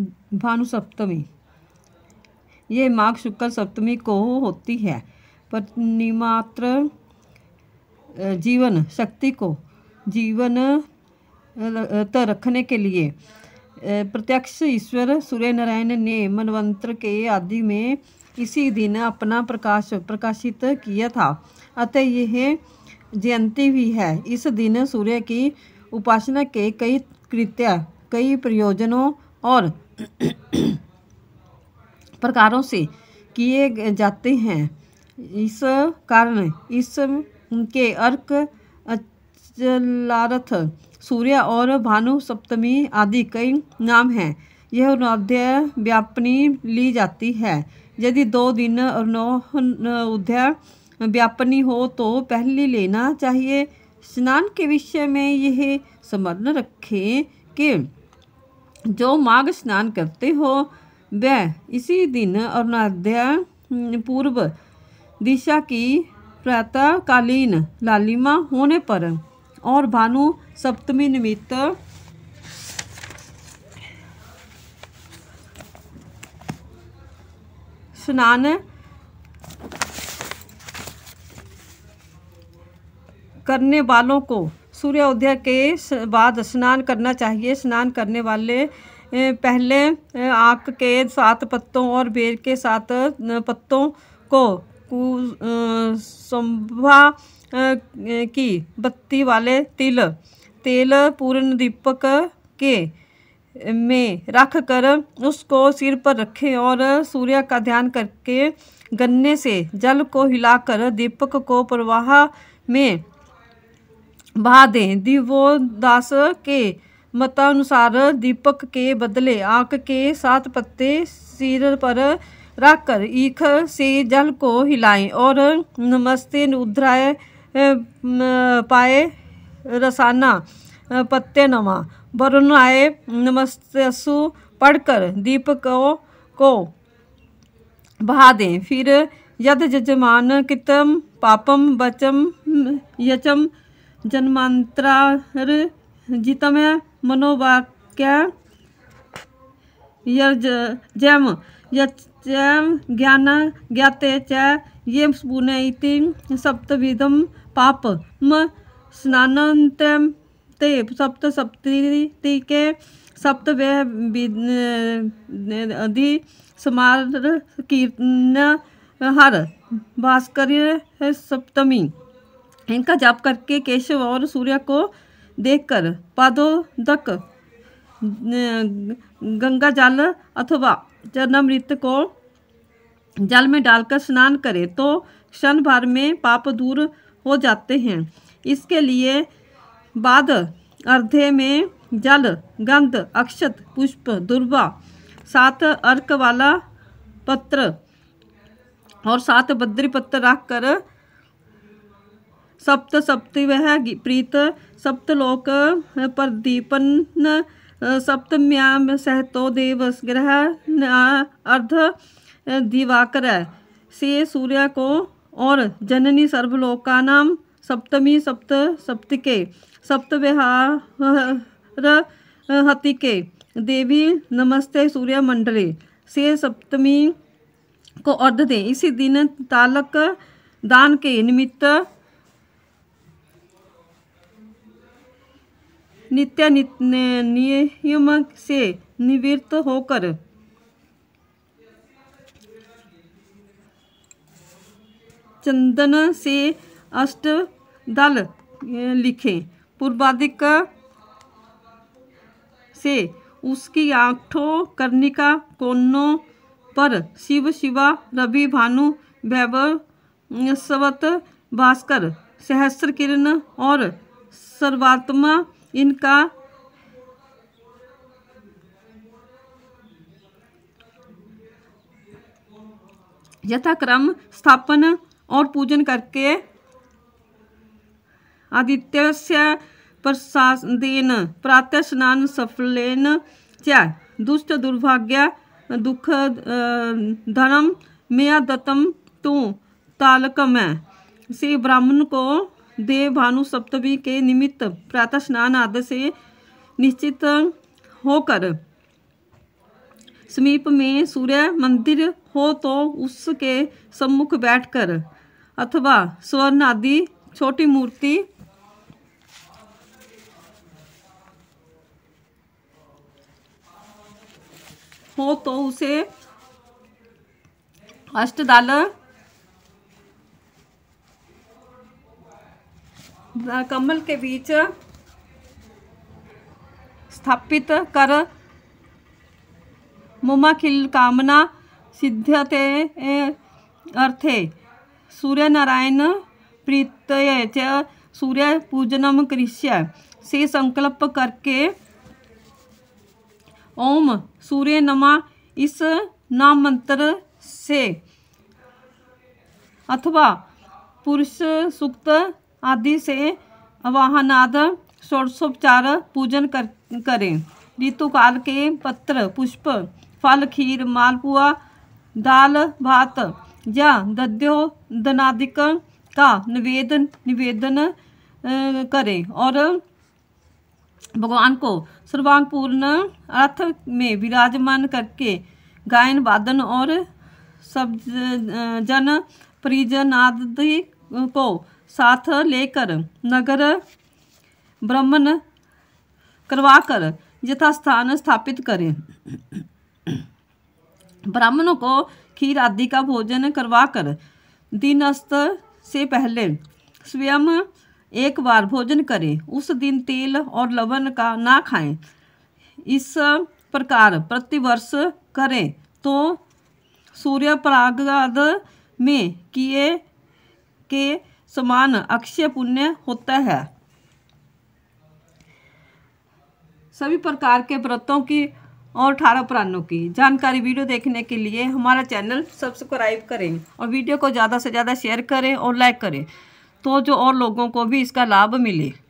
भानु सप्तमी ये माघ शुक्ल सप्तमी को होती है पर निमात्र जीवन शक्ति को जीवन त रखने के लिए प्रत्यक्ष ईश्वर सूर्य नारायण ने मनवंत्र के आदि में इसी दिन अपना प्रकाश प्रकाशित किया था अतः यह जयंती भी है इस दिन सूर्य की उपासना के कई कृत्य कई प्रयोजनों और प्रकारों से किए जाते हैं इस कारण इस उनके अर्क अचलारथ सूर्य और भानु सप्तमी आदि कई नाम हैं यह अरुणोदय व्यापनी ली जाती है यदि दो दिन अरुणोदय व्यापनी हो तो पहले लेना चाहिए स्नान के विषय में यह समर्ण रखें कि जो माघ स्नान करते हो वह इसी दिन अरुणाध्या हम्म, पूर्व दिशा की प्रातःकालीन लालिमा होने पर और भानु सप्तमी निमित्त स्नान करने वालों को सूर्योदय के बाद स्नान करना चाहिए स्नान करने वाले पहले आक के सात पत्तों और बेर के सात पत्तों को संभा की बत्ती वाले तिल तेल पूर्ण दीपक के में रख कर उसको सिर पर रखें और सूर्य का ध्यान करके गन्ने से जल को हिलाकर दीपक को प्रवाह में बहा दिवो दास के मतानुसार दीपक के बदले आँख के सात पत्ते सिर पर रखकर ईख से जल को हिलाएं और नमस्ते उधराए पाए रसाना पत्ते नमा वरुण आए नमस्तसु पढ़कर दीपक को, को बहा दें फिर यद यजमान कितम पापम बचम यचम जन्मांतर जितम मनोवाक्य जैम यम ज्ञान ज्ञाते च ये पुनैति सप्तविधम म स्नानंत्रम ते सप्त सप्ति के सप्त अधि समार कीर्तन हर भास्कर सप्तमी इनका जाप करके केशव और सूर्य को देखकर पादोदक गंगा जल अथवा चरणामृत को जल में डालकर स्नान करें तो क्षण भर में पाप दूर हो जाते हैं इसके लिए बाद अर्धे में जल गंध अक्षत पुष्प दुर्वा सात अर्क वाला पत्र और सात बद्री पत्र रखकर कर सप्त सप्ति वह प्रीत सप्तलोक प्रदीपन सप्तम्याम सहतो ग्रह अर्ध दिवाकर से सूर्य को और जननी सर्वलोका नाम सप्तमी सप्त सप्तिके सप्तविहार हतिके देवी नमस्ते सूर्य मंडले से सप्तमी को अर्ध दें इसी दिन तालक दान के निमित्त नित्य नियम से निवृत्त होकर चंदन से अष्ट दल लिखें पूर्वाधिक से उसकी आठों कर्णिका कोनों पर शिव शिवा रवि भानु वैभव स्वत भास्कर सहस्र किरण और सर्वात्मा इनका यथाक्रम स्थापन और पूजन करके आदित्य से प्रसादेन प्रातः स्नान सफलेन च दुष्ट दुर्भाग्य दुख धनम मेया दत्तम तू तालकम है से ब्राह्मण को देव भानु सप्तमी के निमित्त प्रातः स्नान आदि से निश्चित होकर समीप में सूर्य मंदिर हो तो उसके सम्मुख बैठकर अथवा स्वर्ण आदि छोटी मूर्ति हो तो उसे अष्टदाल कमल के बीच स्थापित कर मुमाखिल कामना सिद्धते अर्थे नारायण प्रीतये च सूर्य पूजनम कृष्य से संकल्प करके ओम सूर्य नमा इस नाम मंत्र से अथवा पुरुष सूक्त आदि से आदि षोडशोपचार पूजन कर करें ऋतुकाल के पत्र पुष्प फल खीर मालपुआ दाल भात या दनादिक का निवेदन निवेदन करें और भगवान को सर्वांग पूर्ण अर्थ में विराजमान करके गायन वादन और सब जन परिजनादि को साथ लेकर नगर भ्रमण करवाकर यथास्थान स्थापित करें ब्राह्मणों को खीर आदि का भोजन करवाकर दिनस्त से पहले स्वयं एक बार भोजन करें उस दिन तेल और लवण का ना खाएं इस प्रकार प्रतिवर्ष करें तो सूर्य प्रागाद में किए के समान अक्षय पुण्य होता है सभी प्रकार के व्रतों की और अठारह प्राणों की जानकारी वीडियो देखने के लिए हमारा चैनल सब्सक्राइब करें और वीडियो को ज़्यादा से ज़्यादा शेयर करें और लाइक करें तो जो और लोगों को भी इसका लाभ मिले